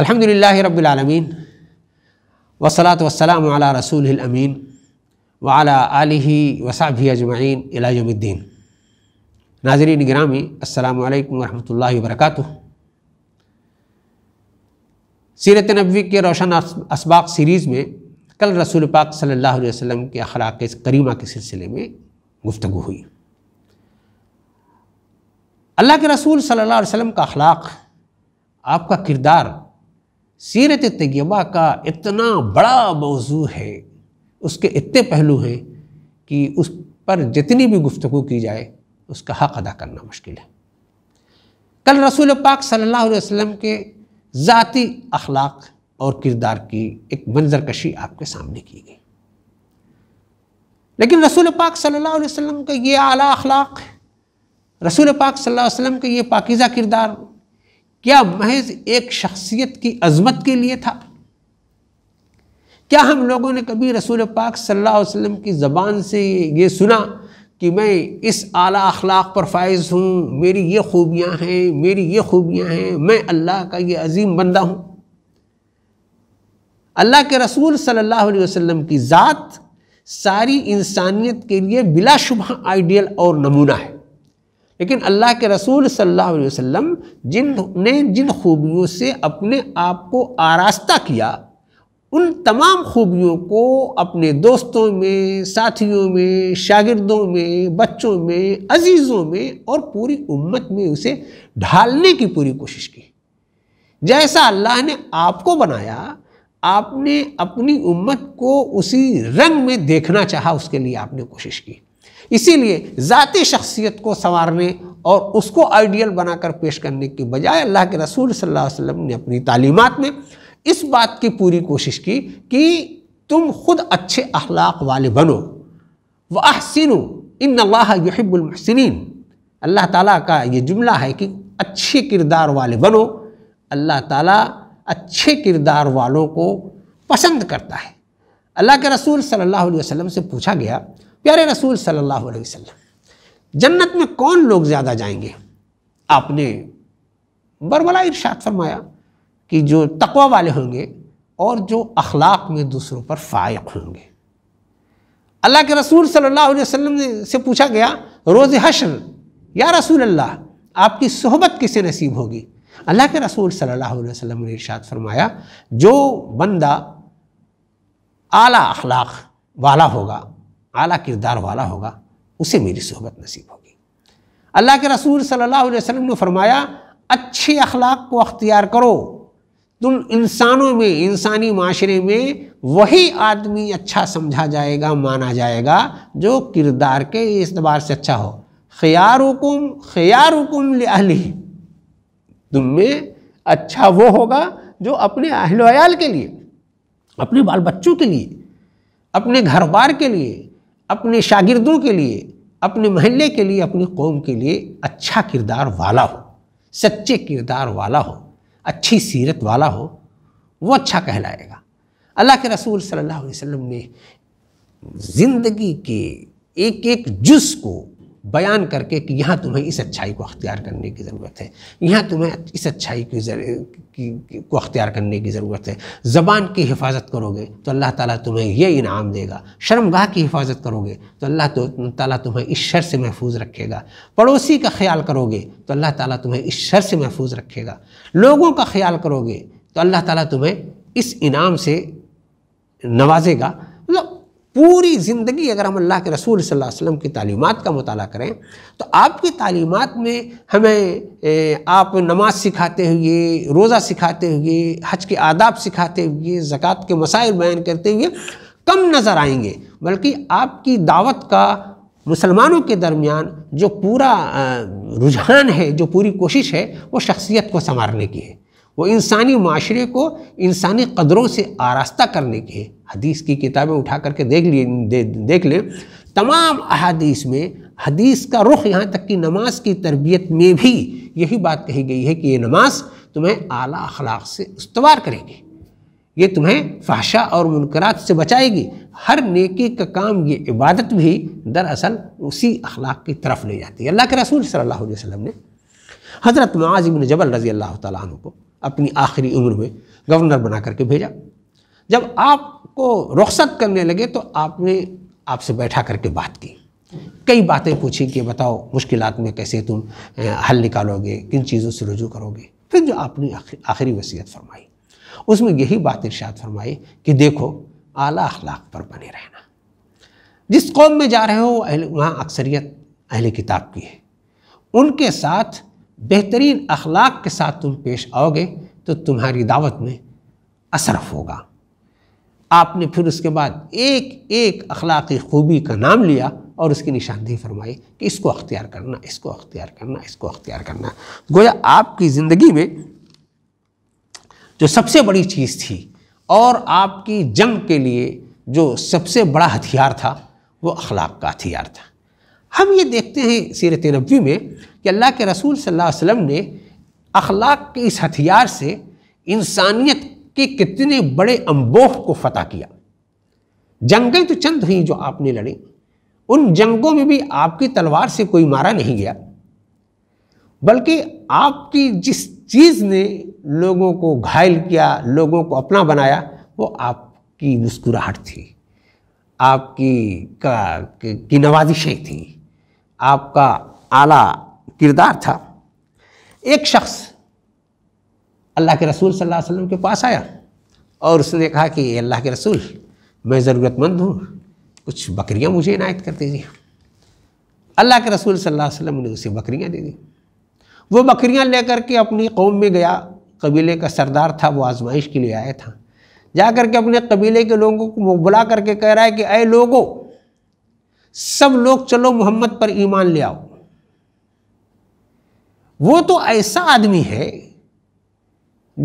अलहमदिल्ला रबालमीन वसलात वसलाम अला रसूल अमीन वाला आलि वसाभी अजमाइन इलाजमुद्दीन नाजरीन ग्रामी अल्लाम वरहमल वर्क सीरत नबी के रोशन असबाक सीरीज़ में कल रसूल पाक सल्लल्लाहु अलैहि वसल्लम के अखलाक करीमा के सिलसिले में गुफ्तु हुई अल्लाह के रसूल सल्लल्लाहु अलैहि वसल्लम का अखलाक आपका किरदार सीरत तयबा का इतना बड़ा मौजू है उसके इतने पहलू हैं कि उस पर जितनी भी गुफ्तु की जाए उसका हक़ अदा करना मुश्किल है कल रसूल पाक सल्लल्लाहु अलैहि वसल्लम के ज़ाती अखलाक और किरदार की एक मंजरकशी आपके सामने की गई लेकिन रसूल पाक सल्लल्लाहु अलैहि वसल्लम का ये आला अखलाक रसूल पाक सल्लल्लाहु अलैहि वसल्लम का ये पाकिज़ा किरदार क्या महज एक शख्सियत की अजमत के लिए था क्या हम लोगों ने कभी रसूल पाक सल्लल्लाहु अलैहि वसल्लम की ज़बान से ये सुना कि मैं इस आला अखलाक पर फायज़ हूँ मेरी ये खूबियाँ हैं मेरी ये खूबियाँ हैं मैं अल्लाह का ये अजीम बंदा हूँ अल्लाह के रसूल सल्लल्लाहु अलैहि वसल्लम की ज़ात सारी इंसानियत के लिए बिलाशुबा आइडियल और नमूना है लेकिन अल्लाह के रसूल सल्लल्लाहु अलैहि वसल्लम जिन ने जिन खूबियों से अपने आप को आरास्ता किया उन तमाम खूबियों को अपने दोस्तों में साथियों में शागिर्दों में बच्चों में अजीज़ों में और पूरी उम्मत में उसे ढालने की पूरी कोशिश की जैसा अल्लाह ने आपको बनाया आपने अपनी उम्मत को उसी रंग में देखना चाहा उसके लिए आपने कोशिश की इसीलिए ज़ाती शख्सियत को संवारने और उसको आइडियल बनाकर पेश करने की बजाय अल्लाह के रसूल सल्लल्लाहु अलैहि वसल्लम ने अपनी तालीमात में इस बात की पूरी कोशिश की कि तुम खुद अच्छे अखलाक वाले बनो व अहसिन इन अल्लाहबुलमहसिन अल्लाह ताला का ये जुमला है कि अच्छे किरदार वाले बनो अल्लाह ताला अच्छे किरदार वालों को पसंद करता है अल्लाह के रसूल सल्लल्लाहु अलैहि वसल्लम से पूछा गया प्यारे रसूल सल्लल्लाहु अलैहि वसल्लम जन्नत में कौन लोग ज़्यादा जाएंगे आपने बरबला इरशाद फरमाया कि जो तकवा वाले होंगे और जो अखलाक में दूसरों पर फ़ायक होंगे अल्लाह के रसूल सल्लल्लाहु अलैहि वसल्लम से पूछा गया रोज़ हशर या रसूल अल्लाह आपकी सोहबत किसे नसीब होगी अल्लाह के रसूल सल्लल्लाहु अलैहि वसल्लम ने इरशाद फरमाया जो बंदा आला अखलाक वाला होगा आला किरदार वाला होगा उसे मेरी सोहबत नसीब होगी अल्लाह के रसूल सल्लल्लाहु अलैहि वसल्लम ने फरमाया अच्छे अखलाक को अख्तियार करो तुम इंसानों में इंसानी माशरे में वही आदमी अच्छा समझा जाएगा माना जाएगा जो किरदार के एतबार से अच्छा हो खयार हुकुम हुकुम अहली तुम में अच्छा वो होगा जो अपने अहल के लिए अपने बाल बच्चों के लिए अपने घर बार के लिए अपने शागिर्दों के लिए अपने महल्ले के लिए अपनी कौम के लिए अच्छा किरदार वाला हो सच्चे किरदार वाला हो अच्छी सीरत वाला हो वो अच्छा कहलाएगा अल्लाह के रसूल सल्लल्लाहु अलैहि वसल्लम ने ज़िंदगी के एक एक जुज़ को बयान करके कि यहाँ तुम्हें इस अच्छाई को अख्तियार करने की ज़रूरत है यहाँ तुम्हें इस अच्छाई की, की को अख्तियार करने की ज़रूरत है ज़बान की हिफाजत करोगे तो अल्लाह ताला तुम्हें ये इनाम देगा शर्मगाह की हिफाजत करोगे तो अल्लाह तो ताला तुम्हें इस शर से महफूज रखेगा पड़ोसी का ख्याल करोगे तो अल्लाह ताला तुम्हें इस शर से महफूज रखेगा लोगों का ख्याल करोगे तो अल्लाह ताला तुम्हें इस इनाम से नवाजेगा पूरी ज़िंदगी अगर हम अल्लाह के रसूल सल्लल्लाहु अलैहि वसल्लम की तालीमत का मताल करें तो आपकी तालीमत में हमें आप नमाज सिखाते हुए रोज़ा सिखाते हुए हज के आदाब सिखाते हुए ज़क़़त के मसाइल बयान करते हुए कम नज़र आएंगे बल्कि आपकी दावत का मुसलमानों के दरमियान जो पूरा रुझान है जो पूरी कोशिश है वो शख्सियत को संवारने की है वो इंसानी माशरे को इंसानी कदरों से आरास्ता करने के हदीस की किताबें उठा करके देख लिए दे, देख लें तमाम अहादीस में हदीस का रुख यहाँ तक कि नमाज की तरबियत में भी यही बात कही गई है कि ये नमाज तुम्हें आला अखलाक से उसवार करेगी ये तुम्हें फाशा और मुनकरात से बचाएगी हर नेकी का काम ये इबादत भी दरअसल उसी अखलाक की तरफ ले जाती है अल्लाह के रसूल सल्लल्लाहु अलैहि वसल्लम ने हज़रत माज इबन जबल रज़ी अल्लाह तु को अपनी आखिरी उम्र में गवर्नर बना करके भेजा जब आपको रुख्सत करने लगे तो आपने आपसे बैठा करके बात की कई बातें पूछी कि बताओ मुश्किल में कैसे तुम हल निकालोगे किन चीज़ों से रजू करोगे फिर जो आपने आखिरी वसीयत फरमाई उसमें यही बात इर्शाद फरमाई कि देखो आला अखलाक पर बने रहना जिस कौम में जा रहे हो वहाँ अक्सरियत अहल किताब की है उनके साथ बेहतरीन अखलाक के साथ तुम पेश आओगे तो तुम्हारी दावत में असरफ होगा आपने फिर उसके बाद एक एक अखलाक खूबी का नाम लिया और उसकी निशानदेही फरमाई कि इसको अख्तियार करना इसको अख्तियार करना इसको अख्तियार करना गोया आपकी ज़िंदगी में जो सबसे बड़ी चीज़ थी और आपकी जंग के लिए जो सबसे बड़ा हथियार था वो अखलाक का हथियार था हम ये देखते हैं सीरत नबी में कि अल्लाह के रसूल सल्लल्लाहु अलैहि वसल्लम ने अखलाक के इस हथियार से इंसानियत के कितने बड़े अम्बोह को फतह किया जंगें तो चंद हुई जो आपने लड़ी उन जंगों में भी आपकी तलवार से कोई मारा नहीं गया बल्कि आपकी जिस चीज़ ने लोगों को घायल किया लोगों को अपना बनाया वो आपकी मुस्कुराहट थी आपकी का की नवाजिशें थीं आपका आला किरदार था एक शख्स अल्लाह के रसूल सल्लल्लाहु अलैहि वसल्लम के पास आया और उसने कहा कि अल्लाह के रसूल मैं ज़रूरतमंद हूँ कुछ बकरियाँ मुझे इनायत कर दीजिए अल्लाह के रसूल सल्लल्लाहु अलैहि वसल्लम ने उसे बकरियाँ दे दी वो बकरियाँ लेकर के अपनी कौम में गया कबीले का सरदार था वो आजमाइश के लिए आया था जा करके अपने कबीले के लोगों को बुला करके कह रहा है कि अय लोगों सब लोग चलो मोहम्मद पर ईमान ले आओ वो तो ऐसा आदमी है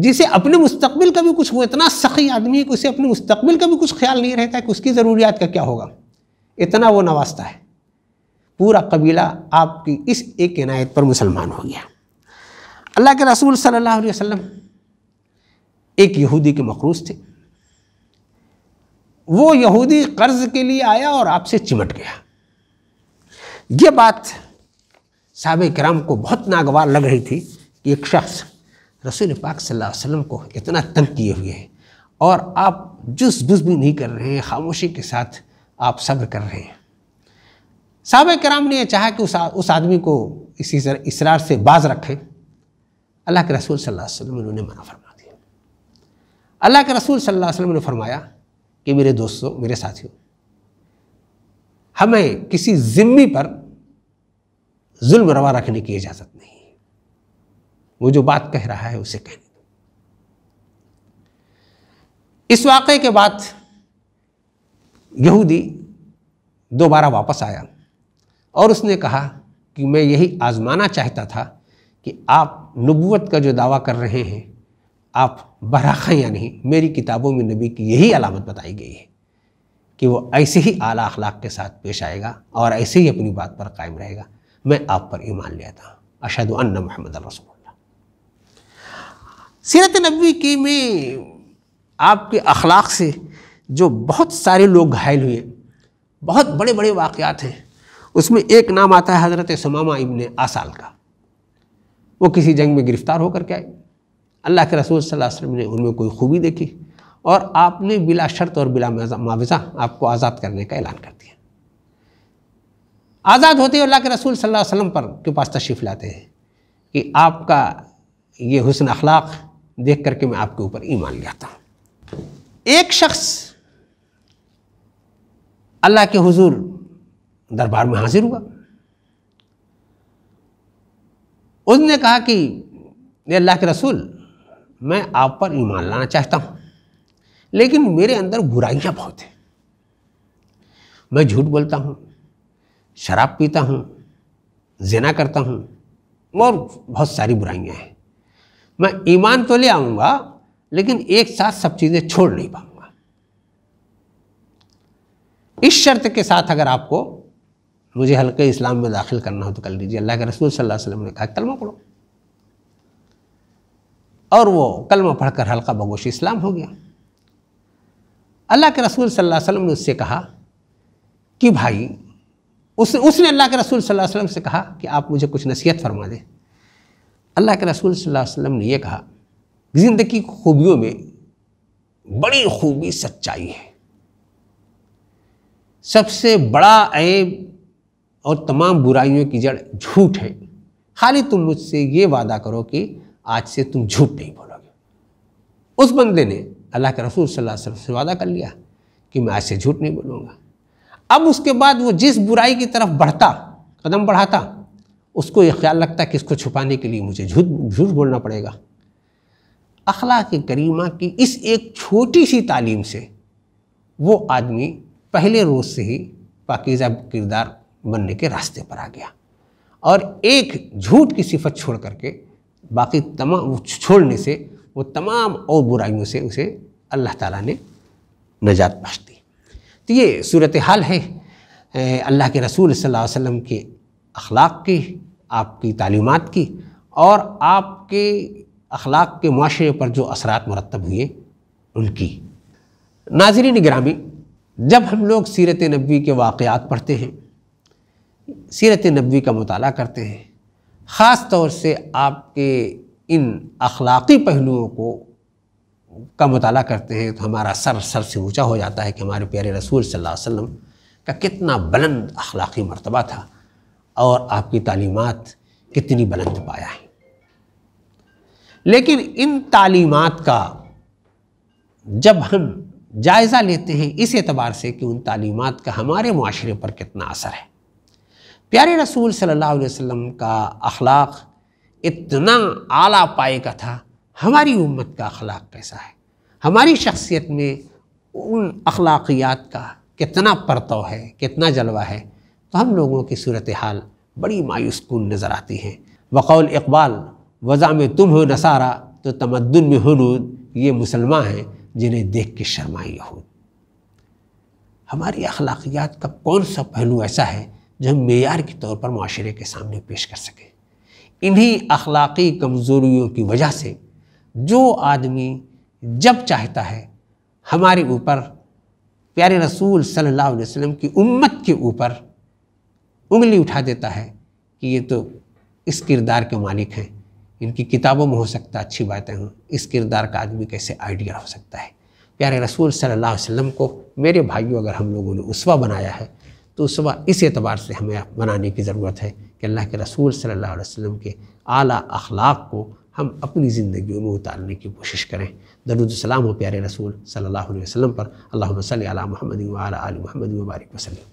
जिसे अपने मुस्तकबिल का भी कुछ वो इतना सखी आदमी है कि उसे अपने मुस्तकबिल का भी कुछ ख्याल नहीं रहता है कि उसकी ज़रूरियात का क्या होगा इतना वो नवास्ता है पूरा कबीला आपकी इस एक इनायत पर मुसलमान हो गया अल्लाह के रसूल सल्लल्लाहु अलैहि वसल्लम एक यहूदी के मकरूज थे वो यहूदी कर्ज के लिए आया और आपसे चिमट गया ये बात साहब कराम को बहुत नागवार लग रही थी कि एक शख्स रसूल पाक सल्लल्लाहु अलैहि वसल्लम को इतना तंग किए हुए हैं और आप जुस बुस भी नहीं कर रहे हैं खामोशी के साथ आप सब्र कर रहे हैं साहब कराम ने यह चाहा कि उस उस आदमी को इसी इसरार से बाज रखें अल्लाह के रसूल सल्लल्लाहु अलैहि वसल्लम उन्होंने मना फरमा दिया अल्लाह के रसूल सल्लल्लाहु अलैहि वसल्लम ने फरमाया कि मेरे दोस्तों मेरे साथियों हमें किसी जिम्मी पर जुल्म रवा रखने की इजाज़त नहीं वो जो बात कह रहा है उसे कहने दो इस वाक़े के बाद यहूदी दोबारा वापस आया और उसने कहा कि मैं यही आज़माना चाहता था कि आप नबूत का जो दावा कर रहे हैं आप बराखा या नहीं मेरी किताबों में नबी की यही अलामत बताई गई है कि वो ऐसे ही आला अखलाक के साथ पेश आएगा और ऐसे ही अपनी बात पर कायम रहेगा मैं आप पर ईमान ले आता हूँ अशद महमद रसूल सीरत नबी की में आपके अखलाक से जो बहुत सारे लोग घायल हुए बहुत बड़े बड़े वाक़ात हैं उसमें एक नाम आता है हज़रत समामा इबन आसाल का वो किसी जंग में गिरफ़्तार होकर के आए अल्लाह के रसूल सल्लल्लाहु अलैहि वसल्लम ने उनमें कोई खूबी देखी और आपने बिला शर्त और बिला मुआवजा आपको आज़ाद करने का ऐलान कर दिया आज़ाद होते हुए अल्लाह के रसूल सल्लल्लाहु अलैहि वसल्लम पर के पास तशरीफ़ लाते हैं कि आपका ये हुसन अखलाक देख करके मैं आपके ऊपर ईमान ले आता हूँ एक शख्स अल्लाह के हुजूर दरबार में हाजिर हुआ उसने कहा कि अल्लाह के रसूल मैं आप पर ईमान लाना चाहता हूँ लेकिन मेरे अंदर बुराइयां बहुत हैं मैं झूठ बोलता हूँ शराब पीता हूं जिना करता हूँ और बहुत सारी बुराइयां हैं मैं ईमान तो ले आऊंगा लेकिन एक साथ सब चीज़ें छोड़ नहीं पाऊंगा इस शर्त के साथ अगर आपको मुझे हल्के इस्लाम में दाखिल करना हो तो कर लीजिए अल्लाह के रसूल सल्लल्लाहु अलैहि वसल्लम ने कहा कलमा पढ़ो और वो कलमा पढ़कर हल्का बगोश इस्लाम हो गया अल्लाह के रसूल सल्लल्लाहु अलैहि वसल्लम ने उससे कहा कि भाई उस उसने अल्लाह के रसूल सल्लल्लाहु अलैहि वसल्लम से कहा कि आप मुझे कुछ नसीहत फरमा दें अल्लाह के रसूल सल्लल्लाहु अलैहि वसल्लम ने यह कहा ज़िंदगी की खूबियों में बड़ी खूबी सच्चाई है सबसे बड़ा ऐब और तमाम बुराइयों की जड़ झूठ है खाली तुम मुझसे ये वादा करो कि आज से तुम झूठ नहीं बोलोगे उस बंदे ने अल्लाह के रसूल सल्लल्लाहु अलैहि वसल्लम से वादा कर लिया कि मैं आज से झूठ नहीं बोलूँगा अब उसके बाद वो जिस बुराई की तरफ बढ़ता कदम बढ़ाता उसको ये ख्याल लगता कि इसको छुपाने के लिए मुझे झूठ झूठ बोलना पड़ेगा अखला के करीमा की इस एक छोटी सी तालीम से वो आदमी पहले रोज़ से ही पाकिज़ा किरदार बनने के रास्ते पर आ गया और एक झूठ की सिफत छोड़ करके बाकी तमाम छोड़ने से वो तमाम और बुराइयों से उसे अल्लाह ताला ने नजात बख्श दी तो ये सूरत हाल है अल्लाह के रसूल सल्लल्लाहु अलैहि वसल्लम के अखलाक की आपकी तालीमत की और आपके अखलाक के माशरे पर जो असरात मरतब हुए उनकी नाजरीन ग्रामी जब हम लोग सीरत नबी के वाक़ात पढ़ते हैं सीरत नबी का मताल करते हैं ख़ास तौर से आपके इन अखलाक़ी पहलुओं को का मताल करते हैं तो हमारा सर सर से ऊँचा हो जाता है कि हमारे प्यारे रसूल सल्लल्लाहु अलैहि वसल्लम का कितना बुलंद अखलाक़ी मरतबा था और आपकी तालीमत कितनी बुलंद पाया है लेकिन इन तालीमत का जब हम जायज़ा लेते हैं इस एतबार से कि उन तालीमत का हमारे माशरे पर कितना असर है प्यारे रसूल सल्लल्लाहु अलैहि वसल्लम का अखलाक़ इतना आला पाए का था हमारी उम्मत का अखलाक कैसा है हमारी शख्सियत में उन अखलाकियात का कितना परतव है कितना जलवा है तो हम लोगों की सूरत हाल बड़ी मायूस नज़र आती है बकौल इकबाल वज़ा में तुम हो नसारा तो तमदन में हनूद ये मुसलमान हैं जिन्हें देख के शर्मा यहूद हमारी अखलाकियात का कौन सा पहलू ऐसा है जो हम मैार के तौर पर माशरे के सामने पेश कर सकें इन्हीं अखलाक़ी कमज़ोरियों की वजह से जो आदमी जब चाहता है हमारे ऊपर प्यारे रसूल सल्लल्लाहु अलैहि वसल्लम की उम्मत के ऊपर उंगली उठा देता है कि ये तो इस किरदार के मालिक हैं इनकी किताबों में हो सकता अच्छी बातें हों इस किरदार का आदमी कैसे आइडिया हो सकता है प्यारे रसूल सल्लल्लाहु अलैहि वसल्लम को मेरे भाइयों अगर हम लोगों ने उसवा बनाया है तो उस इस एतबार से हमें बनाने की ज़रूरत है कि अल्लाह के रसूल सल्लल्लाहु अलैहि वसल्लम के आला अखलाक को हम अपनी ज़िंदगी में उतारने की कोशिश करें दरुदसलाम हो प्यारे रसूल सल्लल्लाहु अलैहि वसल्लम पर अल्लाह सल महमद वाल महमद वबारक वसलम